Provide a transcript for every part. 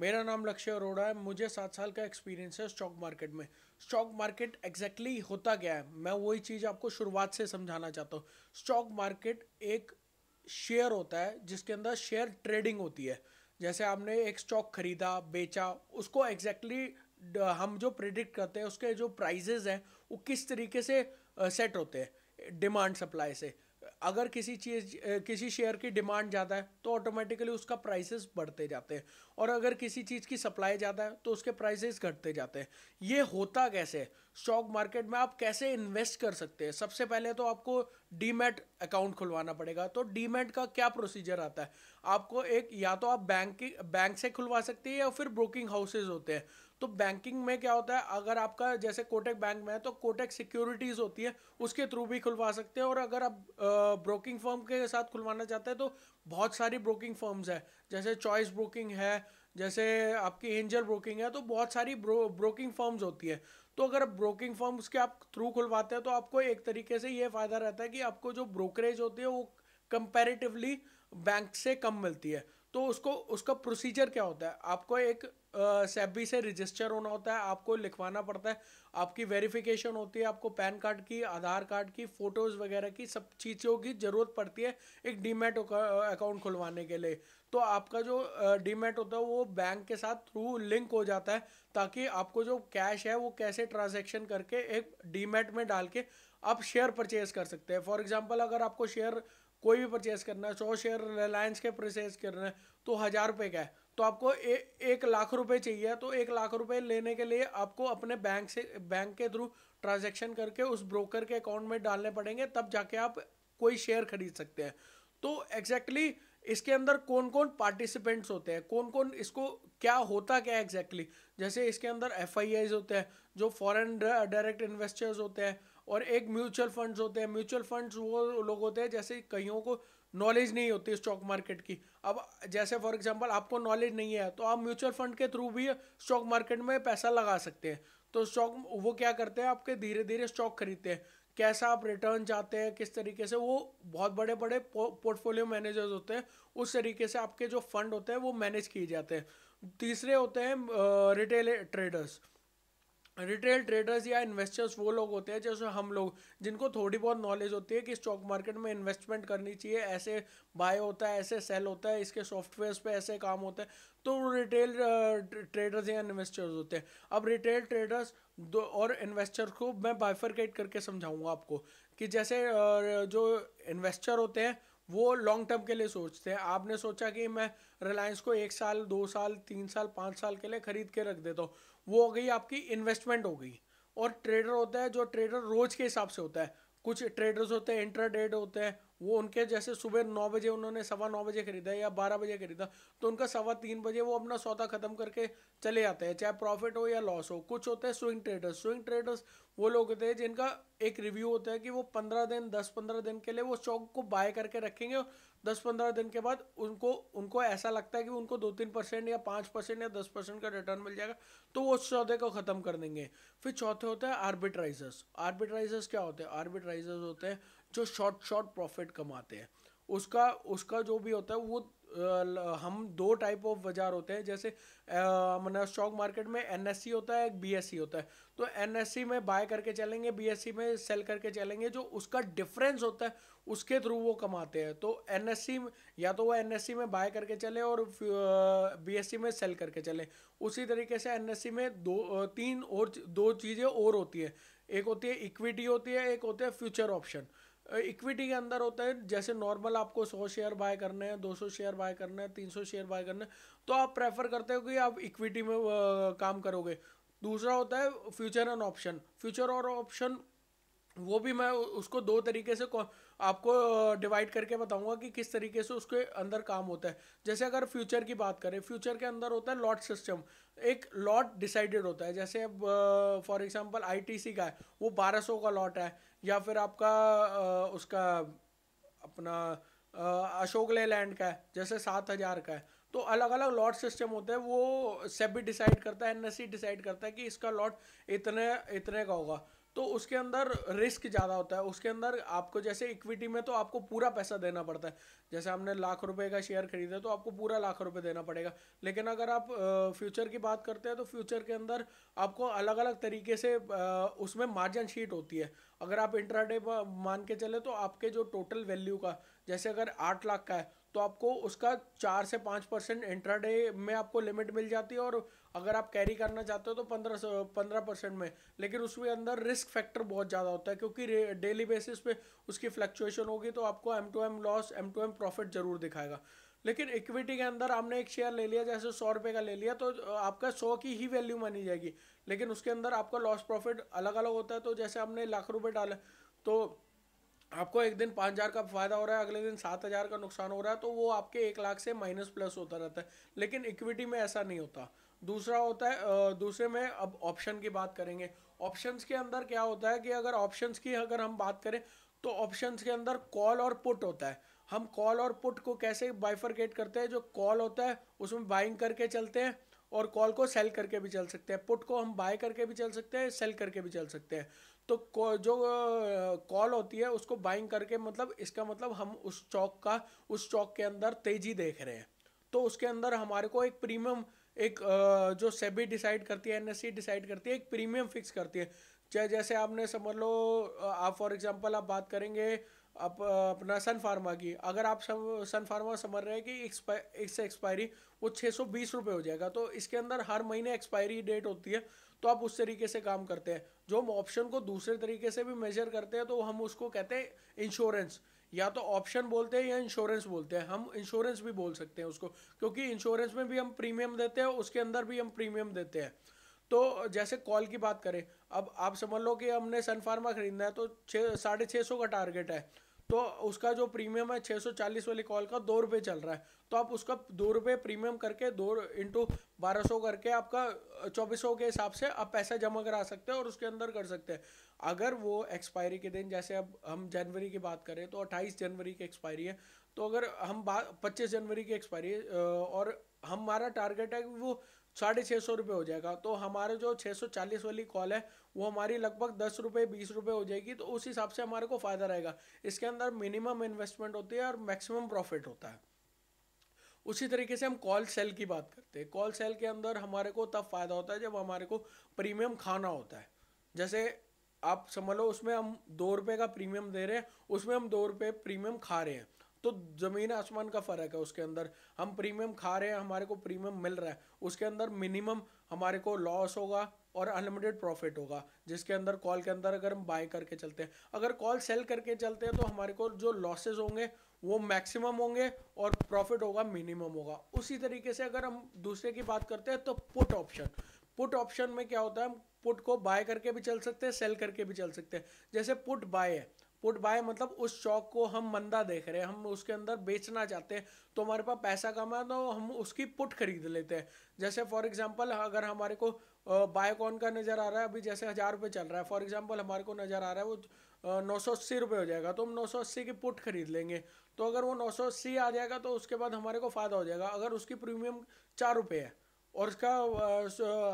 मेरा नाम लक्ष्य अरोड़ा है मुझे सात साल का एक्सपीरियंस है स्टॉक मार्केट में स्टॉक मार्केट एग्जैक्टली होता क्या है मैं वही चीज़ आपको शुरुआत से समझाना चाहता हूँ स्टॉक मार्केट एक शेयर होता है जिसके अंदर शेयर ट्रेडिंग होती है जैसे आपने एक स्टॉक खरीदा बेचा उसको एग्जैक्टली हम जो प्रिडिक्ट करते हैं उसके जो प्राइजेज हैं वो किस तरीके से सेट होते हैं डिमांड सप्लाई से अगर किसी चीज़ किसी शेयर की डिमांड ज़्यादा है तो ऑटोमेटिकली उसका प्राइसेस बढ़ते जाते हैं और अगर किसी चीज़ की सप्लाई ज़्यादा है तो उसके प्राइसेस घटते जाते हैं ये होता कैसे स्टॉक मार्केट में आप कैसे इन्वेस्ट कर सकते हैं सबसे पहले तो आपको डीमेट अकाउंट खुलवाना पड़ेगा तो डीमेट का क्या प्रोसीजर आता है आपको एक या तो आप बैंक की बैंक से खुलवा सकते हैं या फिर ब्रोकिंग हाउसेज होते हैं तो बैंकिंग में क्या होता है अगर आपका जैसे कोटेक बैंक में है तो कोटेक सिक्योरिटीज़ होती है उसके थ्रू भी खुलवा सकते हैं और अगर आप ब्रोकिंग फर्म के साथ खुलवाना चाहते हैं तो बहुत सारी ब्रोकिंग फर्म्स है जैसे चॉइस ब्रोकिंग है जैसे आपकी एंजल ब्रोकिंग है तो बहुत सारी ब्रो ब्रोकिंग फर्म्स होती है तो अगर आप ब्रोकिंग फॉर्म उसके आप थ्रू खुलवाते हैं तो आपको एक तरीके से ये फ़ायदा रहता है कि आपको जो ब्रोकरेज होती है वो कंपेरेटिवली बैंक से कम मिलती है तो उसको उसका प्रोसीजर क्या होता है आपको एक सेबी से रजिस्टर होना होता है आपको लिखवाना पड़ता है आपकी वेरिफिकेशन होती है आपको पैन कार्ड की आधार कार्ड की फ़ोटोज़ वगैरह की सब चीज़ों की ज़रूरत पड़ती है एक डीमेट अकाउंट खुलवाने के लिए तो आपका जो डीमेट होता है वो बैंक के साथ थ्रू लिंक हो जाता है ताकि आपको जो कैश है वो कैसे ट्रांजेक्शन करके एक डीमेट में डाल के आप शेयर परचेज कर सकते हैं फॉर एग्जाम्पल अगर आपको शेयर कोई भी परचेज करना है सौ शेयर रिलायंस के परचेज करना है तो हज़ार रुपये का है तो आपको ए, एक लाख रुपए चाहिए तो एक लाख रुपए लेने के लिए आपको अपने बैंक से बैंक के थ्रू ट्रांजेक्शन करके उस ब्रोकर के अकाउंट में डालने पड़ेंगे तब जाके आप कोई शेयर खरीद सकते हैं तो एग्जैक्टली exactly इसके अंदर कौन कौन पार्टिसिपेंट्स होते हैं कौन कौन इसको क्या होता क्या एग्जैक्टली exactly? जैसे इसके अंदर एफ होते हैं जो फॉरेन डायरेक्ट इन्वेस्टर्स होते हैं और एक म्यूचुअल फंड्स होते हैं म्यूचुअल फंड्स वो लोग होते हैं जैसे कईयों को नॉलेज नहीं होती स्टॉक मार्केट की अब जैसे फॉर एग्जांपल आपको नॉलेज नहीं है तो आप म्यूचुअल फंड के थ्रू भी स्टॉक मार्केट में पैसा लगा सकते हैं तो स्टॉक वो क्या करते हैं आपके धीरे धीरे स्टॉक खरीदते हैं कैसा आप रिटर्न चाहते हैं किस तरीके से वो बहुत बड़े बड़े पोर्टफोलियो मैनेजर्स होते हैं उस तरीके से आपके जो फंड होते हैं वो मैनेज किए जाते हैं तीसरे होते हैं रिटेल ट्रेडर्स रिटेल ट्रेडर्स या इन्वेस्टर्स वो लोग होते हैं जैसे हम लोग जिनको थोड़ी बहुत नॉलेज होती है कि स्टॉक मार्केट में इन्वेस्टमेंट करनी चाहिए ऐसे बाय होता है ऐसे सेल होता है इसके सॉफ्टवेयर्स पे ऐसे काम होता है तो रिटेल ट्रेडर्स या इन्वेस्टर्स होते हैं अब रिटेल ट्रेडर्स दो और इन्वेस्टर को मैं बाइफरकेट करके समझाऊंगा आपको कि जैसे जो इन्वेस्टर होते हैं वो लॉन्ग टर्म के लिए सोचते हैं आपने सोचा कि मैं रिलायंस को एक साल दो साल तीन साल पाँच साल के लिए खरीद के रख देता हूँ वो हो गई आपकी इन्वेस्टमेंट हो गई और ट्रेडर होता है जो ट्रेडर रोज के हिसाब से होता है कुछ ट्रेडर्स होते हैं इंटर इंटरडेड होते हैं वो उनके जैसे सुबह नौ बजे उन्होंने सवा नौ बजे खरीदा या बारह बजे खरीदा तो उनका सवा तीन बजे वो अपना सौदा खत्म करके चले जाते हैं चाहे प्रॉफिट हो या लॉस हो कुछ होते हैं स्विंग ट्रेडर्स स्विंग ट्रेडर्स वो लोग होते हैं जिनका एक रिव्यू होता है कि वो पंद्रह दिन दस पंद्रह दिन के लिए वो स्टॉक को बाय करके रखेंगे दस पंद्रह दिन के बाद उनको उनको ऐसा लगता है कि उनको दो तीन परसेंट या पाँच परसेंट या दस परसेंट का रिटर्न मिल जाएगा तो वो उस सौदे को ख़त्म कर देंगे फिर चौथे होते हैं आर्बिट्राइजर्स आर्बिट्राइजर्स क्या होते हैं आर्बिट्राइजर्स होते हैं जो शॉर्ट शॉर्ट प्रॉफिट कमाते हैं उसका उसका जो भी होता है वो हम दो टाइप ऑफ बाजार होते हैं जैसे मतलब स्टॉक मार्केट में एन e होता है एक बी e होता है तो एन e में बाय करके चलेंगे बी में सेल करके चलेंगे जो उसका डिफरेंस होता है उसके थ्रू वो कमाते हैं तो एन या तो वो एन में बाय करके चले और बीएससी में सेल करके चले उसी तरीके से एन में दो तीन और दो चीज़ें और होती है एक होती है इक्विटी होती है एक होता है फ्यूचर ऑप्शन इक्विटी के अंदर होता है जैसे नॉर्मल आपको 100 शेयर बाय करने हैं 200 शेयर बाय करने हैं 300 शेयर बाय करने हैं तो आप प्रेफर करते हो कि आप इक्विटी में काम करोगे दूसरा होता है फ्यूचर एंड ऑप्शन फ्यूचर और ऑप्शन वो भी मैं उसको दो तरीके से आपको डिवाइड करके बताऊंगा कि किस तरीके से उसके अंदर काम होता है जैसे अगर फ्यूचर की बात करें फ्यूचर के अंदर होता है लॉट सिस्टम एक लॉट डिसाइडेड होता है जैसे अब फॉर एग्जांपल आईटीसी का है वो 1200 का लॉट है या फिर आपका उसका अपना अशोक लेलैंड का है जैसे सात हज़ार का है तो अलग अलग लॉट सिस्टम होता है वो सेबी डिसाइड करता है एनएससी डिसाइड करता है कि इसका लॉट इतने इतने का होगा तो उसके अंदर रिस्क ज़्यादा होता है उसके अंदर आपको जैसे इक्विटी में तो आपको पूरा पैसा देना पड़ता है जैसे हमने लाख रुपए का शेयर खरीदा तो आपको पूरा लाख रुपए देना पड़ेगा लेकिन अगर आप फ्यूचर की बात करते हैं तो फ्यूचर के अंदर आपको अलग अलग तरीके से उसमें मार्जिन शीट होती है अगर आप इंट्राडे मान के चले तो आपके जो टोटल वैल्यू का जैसे अगर आठ लाख का है तो आपको उसका चार से पाँच परसेंट इंट्राडे में आपको लिमिट मिल जाती है और अगर आप कैरी करना चाहते हो तो पंद्रह पंद्रह परसेंट में लेकिन उसके अंदर रिस्क फैक्टर बहुत ज़्यादा होता है क्योंकि डेली बेसिस पे उसकी फ्लक्चुएशन होगी तो आपको M to M loss M to M profit ज़रूर दिखाएगा लेकिन इक्विटी के अंदर आपने एक शेयर ले लिया जैसे सौ रुपये का ले लिया तो आपका सौ की ही वैल्यू मानी जाएगी लेकिन उसके अंदर आपका लॉस प्रॉफिट अलग अलग होता है तो जैसे आपने लाख रुपये डाला तो आपको एक दिन पाँच हज़ार का फायदा हो रहा है अगले दिन सात हज़ार का नुकसान हो रहा है तो वो आपके एक लाख से माइनस प्लस होता रहता है लेकिन इक्विटी में ऐसा नहीं होता दूसरा होता है दूसरे में अब ऑप्शन की बात करेंगे ऑप्शंस के अंदर क्या होता है कि अगर ऑप्शंस की अगर हम बात करें तो ऑप्शंस के अंदर कॉल और पुट होता है हम कॉल और पुट को कैसे बाइफरकेट करते हैं जो कॉल होता है उसमें बाइंग करके चलते हैं और कॉल को सेल करके भी चल सकते हैं पुट को हम बाय करके भी चल सकते हैं सेल करके भी चल सकते हैं तो जो कॉल होती है उसको बाइंग करके मतलब इसका मतलब हम उस चौक का उस चौक के अंदर तेज़ी देख रहे हैं तो उसके अंदर हमारे को एक प्रीमियम एक जो सेबी डिसाइड करती है एनएससी डिसाइड करती है एक प्रीमियम फिक्स करती है चाहे जैसे आपने समझ लो आप फॉर एग्जांपल आप बात करेंगे आप अपना सन फार्मा की अगर आप सब सन फार्मा समझ रहे हैं कि इससे एक्सपायरी वो छः सौ बीस रुपये हो जाएगा तो इसके अंदर हर महीने एक्सपायरी डेट होती है तो आप उस तरीके से काम करते हैं जो हम ऑप्शन को दूसरे तरीके से भी मेजर करते हैं तो हम उसको कहते हैं इंश्योरेंस या तो ऑप्शन बोलते हैं या इंश्योरेंस बोलते हैं हम इंश्योरेंस भी बोल सकते हैं उसको क्योंकि इंश्योरेंस में भी हम प्रीमियम देते हैं उसके अंदर भी हम प्रीमियम देते हैं तो जैसे कॉल की बात करें अब आप समझ लो कि हमने सनफार्मा खरीदना है तो छः साढ़े छः सौ का टारगेट है तो उसका जो प्रीमियम है छः सौ चालीस वाली कॉल का दो रुपये चल रहा है तो आप उसका दो रुपये प्रीमियम करके दो इंटू बारह सौ करके आपका चौबीस सौ के हिसाब से आप पैसा जमा करा सकते हैं और उसके अंदर कर सकते हैं अगर वो एक्सपायरी के दिन जैसे अब हम जनवरी की बात करें तो अट्ठाईस जनवरी की एक्सपायरी है तो अगर हम बात पच्चीस जनवरी की एक्सपायरी और हमारा टारगेट है कि वो साढ़े छः सौ रुपये हो जाएगा तो हमारे जो छः सौ चालीस वाली कॉल है वो हमारी लगभग दस रुपये बीस रुपये हो जाएगी तो उस हिसाब से हमारे को फ़ायदा रहेगा इसके अंदर मिनिमम इन्वेस्टमेंट होती है और मैक्सिमम प्रॉफिट होता है उसी तरीके से हम कॉल सेल की बात करते हैं कॉल सेल के अंदर हमारे को तब फ़ायदा होता है जब हमारे को प्रीमियम खाना होता है जैसे आप समझ लो उसमें हम दो रुपये का प्रीमियम दे रहे हैं उसमें हम दो रुपये प्रीमियम खा रहे हैं तो ज़मीन आसमान का फ़र्क है उसके अंदर हम प्रीमियम खा रहे हैं हमारे को प्रीमियम मिल रहा है उसके अंदर मिनिमम हमारे को लॉस होगा और अनलिमिटेड प्रॉफिट होगा जिसके अंदर कॉल के अंदर अगर हम बाय करके चलते हैं अगर कॉल सेल करके चलते हैं तो हमारे को जो लॉसेस होंगे वो मैक्सिमम होंगे और प्रॉफिट होगा मिनिमम होगा उसी तरीके से अगर हम दूसरे की बात करते हैं तो पुट ऑप्शन पुट ऑप्शन में क्या होता है हम पुट को बाय करके भी चल सकते हैं सेल करके भी चल सकते हैं जैसे पुट बाय है पुट बाय मतलब उस स्टॉक को हम मंदा देख रहे हैं हम उसके अंदर बेचना चाहते हैं तो हमारे पास पैसा कम है तो हम उसकी पुट खरीद लेते हैं जैसे फॉर एग्जांपल अगर हमारे को बायोकॉन का नज़र आ रहा है अभी जैसे हज़ार रुपये चल रहा है फॉर एग्जांपल हमारे को नज़र आ रहा है वो नौ सौ अस्सी रुपये हो जाएगा तो हम नौ सौ अस्सी की पुट खरीद लेंगे तो अगर वो नौ सौ अस्सी आ जाएगा तो उसके बाद हमारे को फ़ायदा हो जाएगा अगर उसकी प्रीमियम चार रुपये है और उसका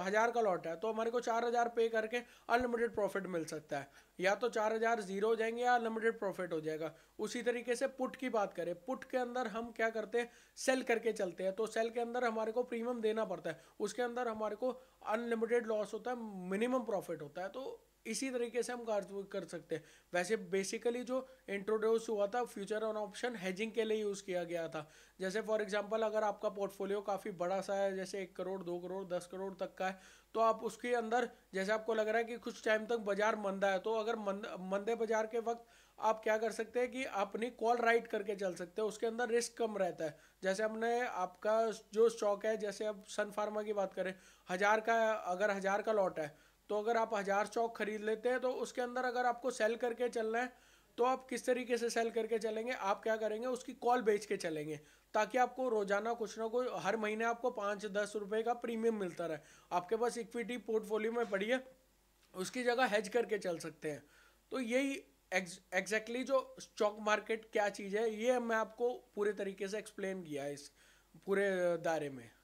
हज़ार का लॉट है तो हमारे को चार हज़ार पे करके अनलिमिटेड प्रॉफिट मिल सकता है या तो चार हज़ार ज़ीरो हो जाएंगे या अनलिमिटेड प्रॉफिट हो जाएगा उसी तरीके से पुट की बात करें पुट के अंदर हम क्या करते हैं सेल करके चलते हैं तो सेल के अंदर हमारे को प्रीमियम देना पड़ता है उसके अंदर हमारे को अनलिमिटेड लॉस होता है मिनिमम प्रॉफिट होता है तो इसी तरीके से हम कार्य कर सकते हैं वैसे बेसिकली जो इंट्रोड्यूस हुआ था फ्यूचर ऑन ऑप्शन हेजिंग के लिए यूज़ किया गया था जैसे फॉर एग्जांपल अगर आपका पोर्टफोलियो काफ़ी बड़ा सा है जैसे एक करोड़ दो करोड़ दस करोड़ तक का है तो आप उसके अंदर जैसे आपको लग रहा है कि कुछ टाइम तक बाजार मंदा है तो अगर मंद, मंदे बाजार के वक्त आप क्या कर सकते हैं कि अपनी कॉल राइट करके चल सकते हैं उसके अंदर रिस्क कम रहता है जैसे हमने आपका जो स्टॉक है जैसे अब सन फार्मा की बात करें हज़ार का अगर हज़ार का लॉट है तो अगर आप हज़ार स्टॉक खरीद लेते हैं तो उसके अंदर अगर आपको सेल करके चलना है तो आप किस तरीके से सेल करके चलेंगे आप क्या करेंगे उसकी कॉल बेच के चलेंगे ताकि आपको रोजाना कुछ ना कुछ हर महीने आपको पाँच दस रुपये का प्रीमियम मिलता रहे आपके पास इक्विटी पोर्टफोलियो में पड़ी है उसकी जगह हैज करके चल सकते हैं तो यही एग्जैक्टली exactly जो स्टॉक मार्केट क्या चीज़ है ये मैं आपको पूरे तरीके से एक्सप्लेन किया है इस पूरे दायरे में